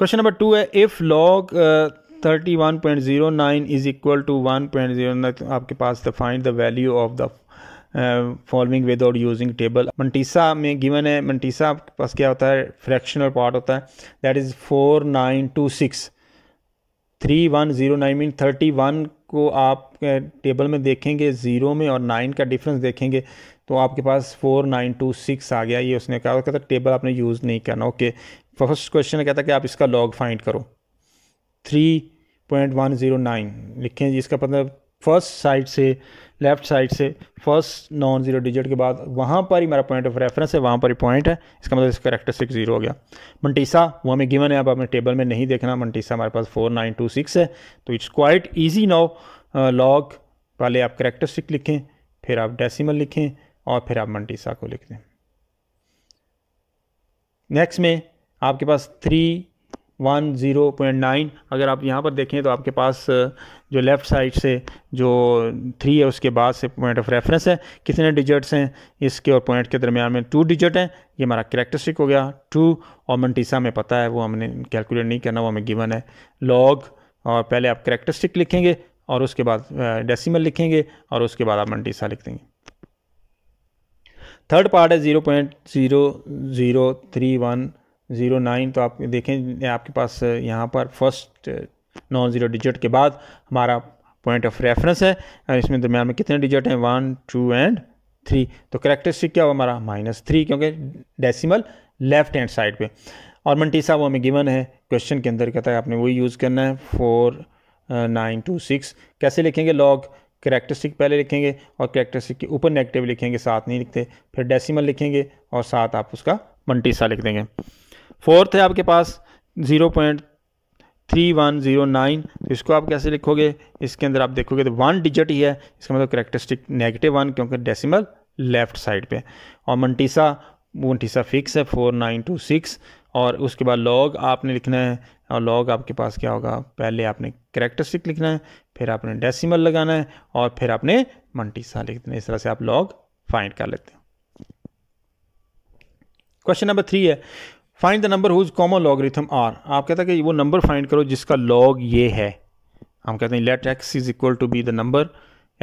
question number two है if log thirty one point zero nine is equal to one point zero आपके पास the find the value of the following with और using table mantissa में given है मंटीसा आपके पास क्या होता है फ्रैक्शनल पार्ट होता है that is four nine two six three one zero nine mean thirty one को आप टेबल uh, में देखेंगे ज़ीरो में और नाइन का डिफरेंस देखेंगे तो आपके पास फोर नाइन टू सिक्स आ गया ये उसने कहा था टेबल तो आपने यूज़ नहीं करना ओके फर्स्ट क्वेश्चन में कहता है कि आप इसका लॉग फाइंड करो three point one zero nine लिखें जी इसका मतलब फर्स्ट साइड से लेफ़्ट साइड से फर्स्ट नॉन ज़ीरो डिजिट के बाद वहाँ पर ही मेरा पॉइंट ऑफ रेफरेंस है वहाँ पर ही पॉइंट है इसका मतलब इसका सिक्स जीरो हो गया मंटीसा वो हमें गिवन है आप अपने टेबल में नहीं देखना मंटीसा हमारे पास फोर नाइन टू सिक्स है तो it's quite easy now log पहले आप करेक्टरिस्टिक लिखें फिर आप डेसीमल लिखें और फिर आप मंटीसा को लिख दें नेक्स्ट में आपके पास three one zero point nine अगर आप यहाँ पर देखें तो आपके पास जो लेफ़्ट साइड से जो थ्री है उसके बाद से पॉइंट ऑफ रेफरेंस है कितने डिजिट्स हैं इसके और पॉइंट के दरमियान में टू डिजिट हैं ये हमारा करेक्टरिस्टिक हो गया टू और मनटीसा में पता है वो हमने कैलकुलेट नहीं करना वो हमें गिवन है लॉग और पहले आप करेक्टरिस्टिक लिखेंगे और उसके बाद डेसीमल लिखेंगे और उसके बाद आप मनटीसा लिख देंगे थर्ड पार्ट है zero point zero zero three one zero nine तो आप देखें आपके पास यहाँ पर फर्स्ट नॉन ज़ीरो डिजिट के बाद हमारा पॉइंट ऑफ रेफरेंस है इसमें दरमियान में कितने डिजिट हैं वन टू एंड थ्री तो करेक्टरिस्टिक क्या हुआ हमारा माइनस थ्री क्योंकि डेसिमल लेफ्ट हैंड साइड पे और मंटीसा वो हमें गिवन है क्वेश्चन के अंदर कहता है आपने वही यूज़ करना है फोर नाइन टू सिक्स कैसे लिखेंगे लॉग करेक्टरिस्टिक पहले लिखेंगे और करेक्टरिस्टिक के ऊपर नेगेटिव लिखेंगे साथ नहीं लिखते फिर डेसीमल लिखेंगे और साथ आप उसका मंटीसा लिख देंगे फोर्थ है आपके पास zero point three one zero nine तो इसको आप कैसे लिखोगे इसके अंदर आप देखोगे तो वन डिजिट ही है इसका मतलब करेक्टरिस्टिक नेगेटिव वन क्योंकि डेसिमल लेफ्ट साइड पे और मंटीसा मंटीसा फिक्स है फोर नाइन टू सिक्स और उसके बाद लॉग आपने लिखना है और लॉग आपके पास क्या होगा पहले आपने करेक्टरिस्टिक लिखना है फिर आपने डेसीमल लगाना है और फिर आपने मंटीसा लिख देना इस तरह से आप लॉग फाइंड कर लेते हैं क्वेश्चन नंबर थ्री है find the number whose common logarithm are आप कहते हैं कि वो नंबर फाइंड करो जिसका लॉग ये है हम कहते हैं let X is equal to be the number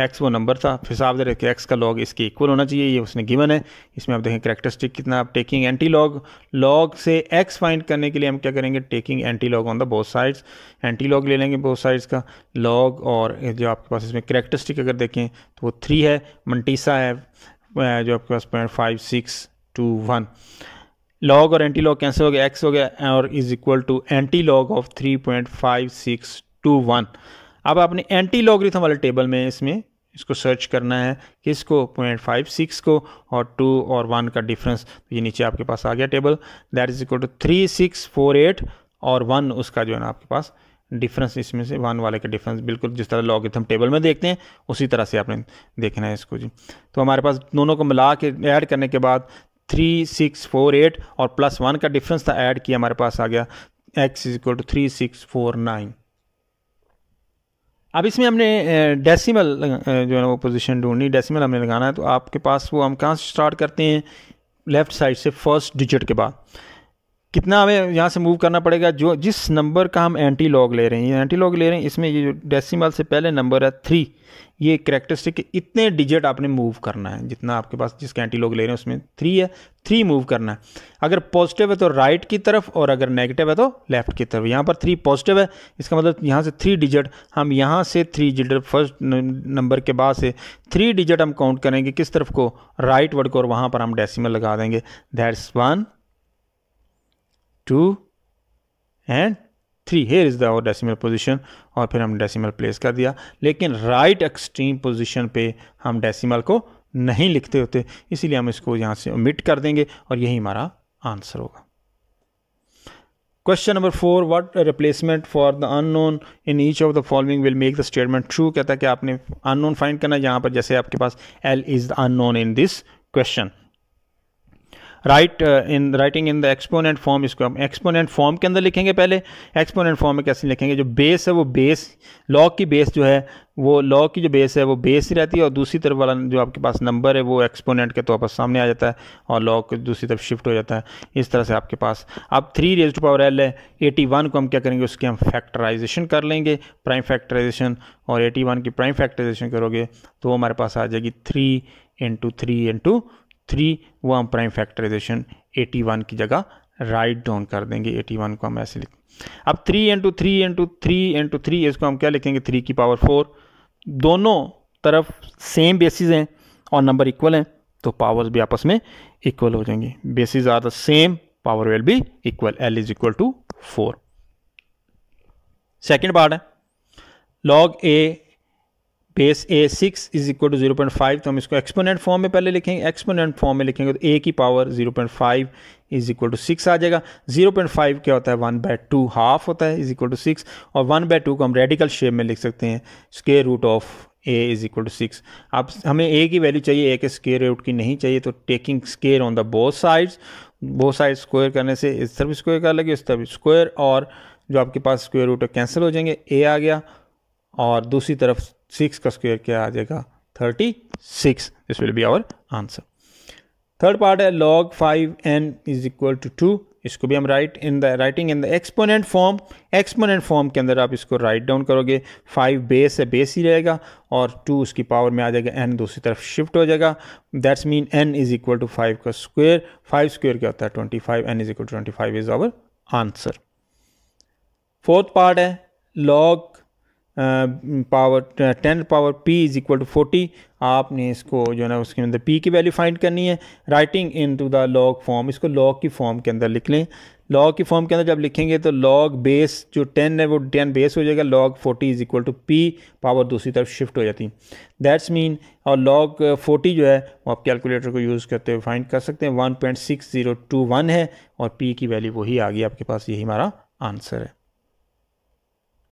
X वो नंबर था फिर साफ दे रखे एक्स का लॉग इसके इक्वल होना चाहिए ये उसने गिवन है इसमें आप देखें करेक्टरिस्टिक कितना आप टेकिंग एंटी लॉग लॉग से एक्स फाइंड करने के लिए हम क्या करेंगे taking anti log on the both sides anti log ले लेंगे बोथ साइड्स का लॉग और जो आपके पास इसमें करेक्टरिस्टिक अगर देखें तो वो थ्री है मंटीसा है जो आपके पास point five six two one log और एंटी लॉग कैंसिल हो गया एक्स हो गया और is equal to anti log of three point five six two one अब आपने एंटी लॉगरिथम वाले टेबल में इसमें इसको सर्च करना है किसको पॉइंट फाइव सिक्स को और टू और वन का डिफरेंस तो ये नीचे आपके पास आ गया table that is equal to three six four eight और वन उसका जो है ना आपके पास डिफरेंस इसमें से वन वाले का डिफरेंस बिल्कुल जिस तरह रिथम टेबल में देखते हैं उसी तरह से आपने देखना है इसको जी तो हमारे पास दोनों को मिला के ऐड करने के बाद थ्री सिक्स फोर एट और प्लस वन का डिफरेंस था ऐड किया हमारे पास आ गया X is equal to three six four nine अब इसमें हमने डेसिमल जो है वो पोजीशन ढूंढनी डेसिमल हमने लगाना है तो आपके पास वो हम कहाँ से स्टार्ट करते हैं लेफ़्ट साइड से फर्स्ट डिजिट के बाद कितना हमें यहाँ से मूव करना पड़ेगा जो जिस नंबर का हम एंटी लॉग ले रहे हैं ये एंटी लॉग ले रहे हैं इसमें ये जो डेसिमल से पहले नंबर है थ्री ये करेक्टरिस्टिक इतने डिजिट आपने मूव करना है जितना आपके पास जिसका एंटी लॉग ले रहे हैं उसमें थ्री है थ्री मूव करना है अगर पॉजिटिव है तो राइट की तरफ और अगर नेगेटिव है तो लेफ्ट की तरफ यहाँ पर थ्री पॉजिटिव है इसका मतलब यहाँ से थ्री डिजिट हम यहाँ से थ्री डिजिट फर्स्ट नंबर के बाद से थ्री डिजिट हम काउंट करेंगे किस तरफ को राइट right वर्ड को और वहाँ पर हम डेसीमल लगा देंगे that's one two and three here is the और डेसिमल और फिर हम डेसिमल प्लेस कर दिया लेकिन राइट एक्सट्रीम पोजिशन पे हम डेसिमल को नहीं लिखते होते इसीलिए हम इसको यहाँ से ओमिट कर देंगे और यही हमारा आंसर होगा question number four what replacement for the unknown in each of the following will make the statement true कहता है कि आपने अननोन फाइंड करना है यहाँ पर जैसे आपके पास L is the unknown in this question right in writing in the exponent form इसको हम एक्सपोनेंट फॉर्म के अंदर लिखेंगे पहले एक्सपोनेंट फॉर्म में कैसे लिखेंगे जो बेस है वो बेस लॉग की बेस जो है वो लॉ की जो बेस है वो बेस ही रहती है और दूसरी तरफ वाला जो आपके पास नंबर है वो एक्सपोनेंट के तौर पर सामने आ जाता है और लॉ दूसरी तरफ शिफ्ट हो जाता है इस तरह से आपके पास अब three raise to power L है एटी वन को हम क्या करेंगे उसकी हम फैक्टराइजेशन कर लेंगे प्राइम फैक्टराइजेशन और एटी वन की प्राइम फैक्टराइजेशन करोगे तो हमारे पास आ जाएगी three into three into three वो हम प्राइम फैक्टराइजेशन वन की जगह राइट डाउन कर देंगे वन को हम ऐसे लिख अब three into three into three into three इसको हम क्या लिखेंगे थ्री की पावर फोर दोनों तरफ सेम बेसिस हैं और नंबर इक्वल हैं तो पावर्स भी आपस में इक्वल हो जाएंगे bases are the same power will be equal L is equal to four second part है log A base A six is equal to zero point five तो हम इसको एक्सपोनेंट फॉर्म में पहले लिखेंगे एक्सपोनेंट फॉर्म में लिखेंगे तो ए की power zero point five is equal to six आ जाएगा जीरो पॉइंट फाइव क्या होता है वन बाय टू हाफ होता है इज इक्वल टू सिक्स और वन बाय टू को हम रेडिकल शेप में लिख सकते हैं square root of A is equal to six अब हमें ए की वैल्यू चाहिए ए के स्केयर रूट की नहीं चाहिए तो taking square on the both sides both side square करने से इस तरफ स्क्वायर कर लगे उस तरफ स्क्वायर और जो आपके पास स्क्वायर रूट है कैंसिल हो जाएंगे ए आ गया और दूसरी तरफ सिक्स का स्क्वायर क्या आ जाएगा thirty six this will be our answer third part है log five n is equal to two इसको भी हम write in the writing in the exponent form exponent form के अंदर आप इसको राइट डाउन करोगे फाइव बेस है बेस ही रहेगा और टू उसकी पावर में आ जाएगा एन दूसरी तरफ शिफ्ट हो जाएगा that's mean n is equal to five का स्क्वेयर फाइव स्क्वेयर क्या होता है twenty five n is equal to twenty five is our answer fourth part है log power ten power p is equal to forty आपने इसको जो है ना उसके अंदर पी की वैल्यू फाइंड करनी है writing in to the log form इसको लॉग की फॉर्म के अंदर लिख लें लॉग की फॉर्म के अंदर जब लिखेंगे तो लॉग बेस जो टेन है वो टेन बेस हो जाएगा log forty is equal to p power दूसरी तरफ शिफ्ट हो जाती है दैट्स मीन और लॉग फोर्टी जो है वो आप कैलकुलेटर को यूज़ करते हुए फाइंड कर सकते हैं one point six zero two one है और पी की वैल्यू वही आ गई आपके पास यही हमारा आंसर है